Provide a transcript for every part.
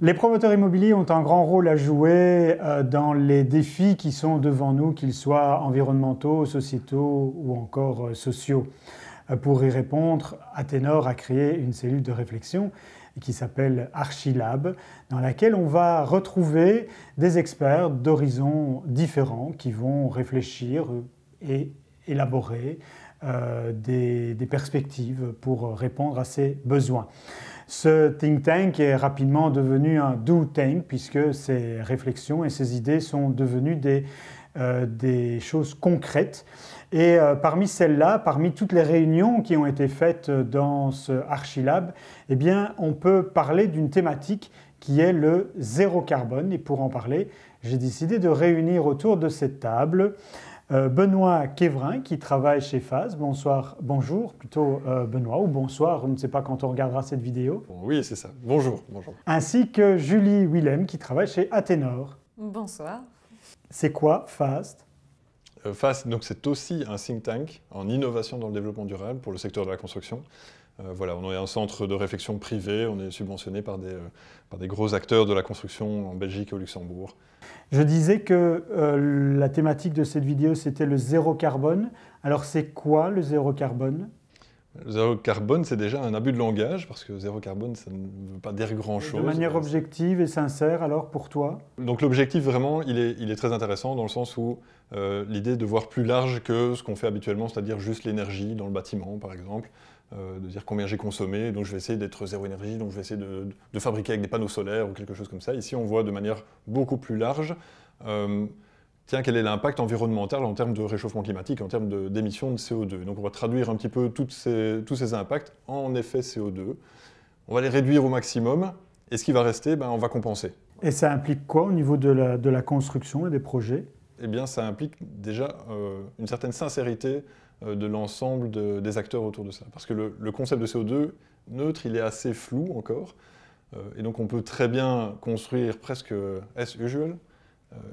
Les promoteurs immobiliers ont un grand rôle à jouer euh, dans les défis qui sont devant nous, qu'ils soient environnementaux, sociétaux ou encore euh, sociaux. Euh, pour y répondre, Athénor a créé une cellule de réflexion qui s'appelle Archilab, dans laquelle on va retrouver des experts d'horizons différents qui vont réfléchir et élaborer euh, des, perspectives pour répondre à ces besoins. Ce think tank est rapidement devenu un do tank puisque ses réflexions et ses idées sont devenues des, euh, choses concrètes. Et euh, parmi celles-là, parmi toutes les réunions qui ont été faites dans ce Archilab, eh bien, on peut parler d'une thématique qui est le zéro carbone. Et pour en parler, j'ai décidé de réunir autour de cette table euh, Benoît Kévrin qui travaille chez FAST, Bonsoir, bonjour plutôt euh, Benoît ou bonsoir, on ne sait pas quand on regardera cette vidéo. Oui, c'est ça. Bonjour, bonjour. Ainsi que Julie Willem qui travaille chez Athénor. Bonsoir. C'est quoi FAST euh, FAST, donc c'est aussi un think tank en innovation dans le développement durable pour le secteur de la construction euh, voilà, on est un centre de réflexion privé, on est subventionné euh, par des, gros acteurs de la construction en Belgique et au Luxembourg. Je disais que euh, la thématique de cette vidéo, c'était le zéro carbone. Alors c'est quoi le zéro carbone le zéro carbone, c'est déjà un abus de langage, parce que zéro carbone, ça ne veut pas dire grand-chose. De manière objective et sincère, alors, pour toi Donc l'objectif, vraiment, il est, il est, très intéressant, dans le sens où l'idée de voir plus large que ce qu'on fait habituellement, c'est-à-dire juste l'énergie dans le bâtiment, par exemple, euh, de dire combien j'ai consommé, donc je vais essayer d'être zéro énergie, donc je vais essayer de, fabriquer avec des panneaux solaires ou quelque chose comme ça. Ici, on voit de manière beaucoup plus large, euh, tiens, quel est l'impact environnemental en termes de réchauffement climatique, en termes d'émissions de, CO2. Donc on va traduire un petit peu ces, tous ces impacts en effet CO2. On va les réduire au maximum, et ce qui va rester, ben, on va compenser. Et ça implique quoi au niveau de la, construction et des projets Eh bien, ça implique déjà euh, une certaine sincérité euh, de l'ensemble des acteurs autour de ça. Parce que le, concept de CO2 neutre, il est assez flou encore. Euh, et donc on peut très bien construire presque euh, as usual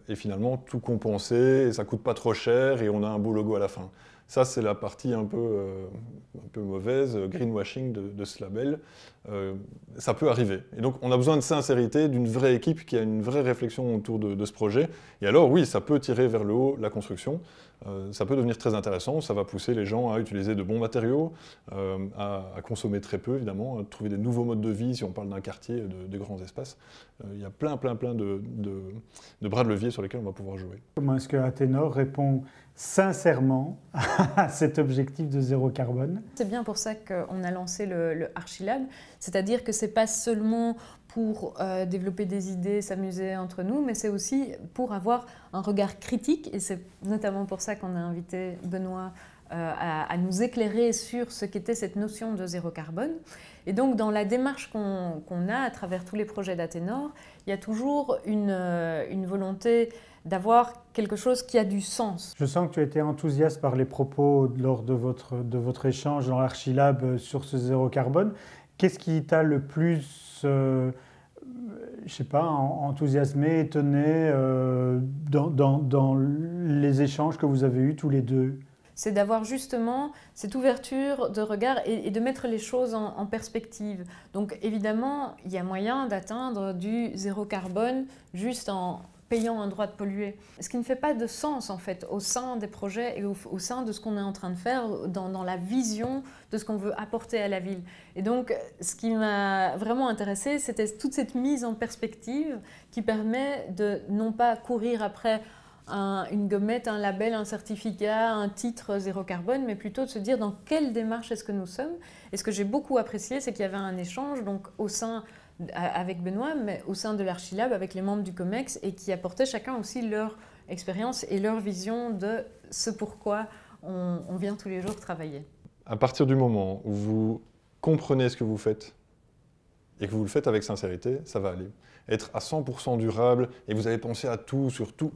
et finalement tout compenser, et ça coûte pas trop cher et on a un beau logo à la fin. Ça, c'est la partie un peu, euh, mauvaise, euh, greenwashing de, ce label. Euh, ça peut arriver. Et donc, on a besoin de sincérité, d'une vraie équipe qui a une vraie réflexion autour de, ce projet. Et alors, oui, ça peut tirer vers le haut la construction. ça peut devenir très intéressant. Ça va pousser les gens à utiliser de bons matériaux, à, consommer très peu, évidemment, à trouver des nouveaux modes de vie, si on parle d'un quartier, de, grands espaces. Il y a plein, plein, plein de, bras de levier sur lesquels on va pouvoir jouer. Comment est-ce que répond sincèrement à cet objectif de zéro carbone. C'est bien pour ça qu'on a lancé le, Archilab, c'est-à-dire que ce n'est pas seulement pour euh, développer des idées, s'amuser entre nous, mais c'est aussi pour avoir un regard critique, et c'est notamment pour ça qu'on a invité Benoît euh, à, nous éclairer sur ce qu'était cette notion de zéro carbone. Et donc, dans la démarche qu'on a à travers tous les projets d'Athénor, il y a toujours euh, une, volonté d'avoir quelque chose qui a du sens. Je sens que tu étais été enthousiaste par les propos lors de votre, échange dans l'Archilab euh, sur ce zéro carbone. Qu'est-ce qui t'a le plus, je je sais pas, enthousiasmé, étonné dans les échanges que vous avez eus tous les deux c'est d'avoir justement cette ouverture de regard et, de mettre les choses en, perspective. Donc évidemment, il y a moyen d'atteindre du zéro carbone juste en payant un droit de polluer. Ce qui ne fait pas de sens en fait au sein des projets et au, sein de ce qu'on est en train de faire dans, dans la vision de ce qu'on veut apporter à la ville. Et donc ce qui m'a vraiment intéressé, c'était toute cette mise en perspective qui permet de non pas courir après une gommette, un label, un certificat, un titre zéro carbone, mais plutôt de se dire dans quelle démarche est-ce que nous sommes. Et ce que j'ai beaucoup apprécié, c'est qu'il y avait un échange donc au sein avec Benoît, mais au sein de l'Archilab, avec les membres du COMEX, et qui apportaient chacun aussi leur expérience et leur vision de ce pourquoi on, vient tous les jours travailler. À partir du moment où vous comprenez ce que vous faites et que vous le faites avec sincérité, ça va aller. Être à 100% durable et vous avez pensé à tout, sur tout,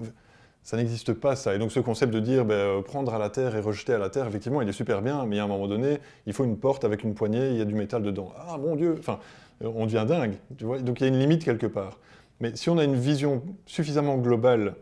ça n'existe pas, ça. Et donc ce concept de dire ben, euh, prendre à la terre et rejeter à la terre, effectivement, il est super bien, mais à un moment donné, il faut une porte avec une poignée, il y a du métal dedans. Ah, mon Dieu Enfin, euh, on devient dingue, tu vois Donc il y a une limite quelque part. Mais si on a une vision suffisamment globale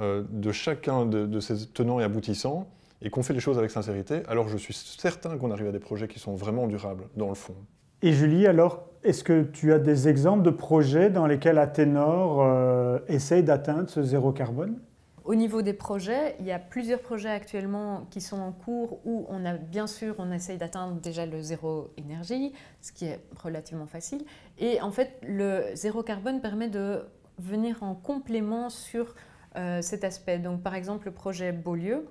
euh, de chacun de, ces tenants et aboutissants, et qu'on fait les choses avec sincérité, alors je suis certain qu'on arrive à des projets qui sont vraiment durables, dans le fond. Et Julie, alors, est-ce que tu as des exemples de projets dans lesquels Athénor essaye d'atteindre ce zéro carbone au niveau des projets, il y a plusieurs projets actuellement qui sont en cours où on a bien sûr, on essaye d'atteindre déjà le zéro énergie, ce qui est relativement facile. Et en fait, le zéro carbone permet de venir en complément sur euh, cet aspect. Donc par exemple, le projet Beaulieu,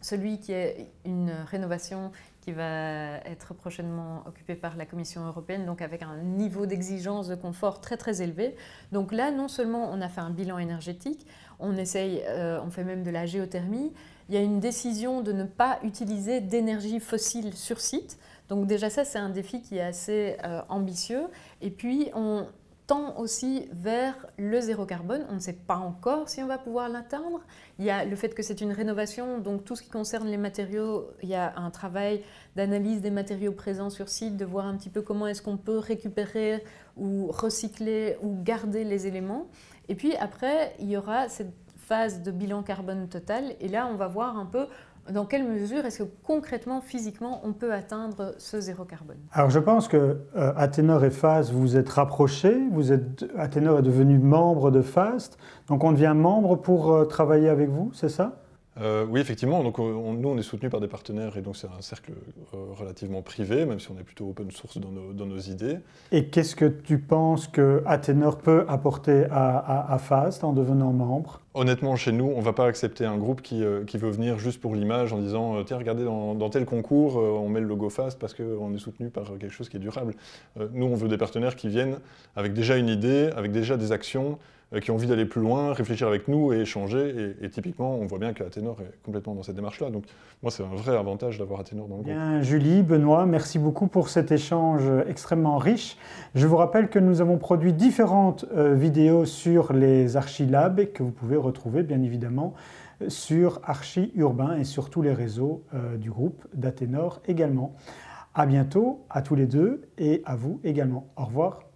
celui qui est une rénovation qui va être prochainement occupée par la Commission européenne, donc avec un niveau d'exigence de confort très très élevé. Donc là, non seulement on a fait un bilan énergétique, on essaye, euh, on fait même de la géothermie. Il y a une décision de ne pas utiliser d'énergie fossile sur site. Donc déjà ça, c'est un défi qui est assez euh, ambitieux. Et puis, on tend aussi vers le zéro carbone. On ne sait pas encore si on va pouvoir l'atteindre. Il y a le fait que c'est une rénovation, donc tout ce qui concerne les matériaux, il y a un travail d'analyse des matériaux présents sur site, de voir un petit peu comment est-ce qu'on peut récupérer ou recycler ou garder les éléments. Et puis après, il y aura cette phase de bilan carbone total. Et là, on va voir un peu dans quelle mesure est-ce que concrètement, physiquement, on peut atteindre ce zéro carbone Alors je pense que euh, Athénor et FAST, vous êtes rapprochés. Vous êtes, Athénor est devenu membre de FAST. Donc on devient membre pour euh, travailler avec vous, c'est ça euh, oui, effectivement. Donc, euh, nous, on est soutenu par des partenaires et donc c'est un cercle euh, relativement privé, même si on est plutôt open source dans nos, idées. Et qu'est-ce que tu penses que peut apporter à, Fast en devenant membre Honnêtement, chez nous, on ne va pas accepter un groupe qui, veut venir juste pour l'image en disant Tiens, regardez, dans, dans tel concours, on met le logo Fast parce qu'on est soutenu par quelque chose qui est durable. nous, on veut des partenaires qui viennent avec déjà une idée, avec déjà des actions euh, qui ont envie d'aller plus loin, réfléchir avec nous et échanger. Et, typiquement, on voit bien qu'Athénor est complètement dans cette démarche-là. Donc, moi, c'est un vrai avantage d'avoir Athénor dans le groupe. Bien, Julie, Benoît, merci beaucoup pour cet échange extrêmement riche. Je vous rappelle que nous avons produit différentes euh, vidéos sur les Archilabs et que vous pouvez retrouver, bien évidemment, sur Archi Urbain et sur tous les réseaux euh, du groupe d'Athénor également. À bientôt à tous les deux et à vous également. Au revoir.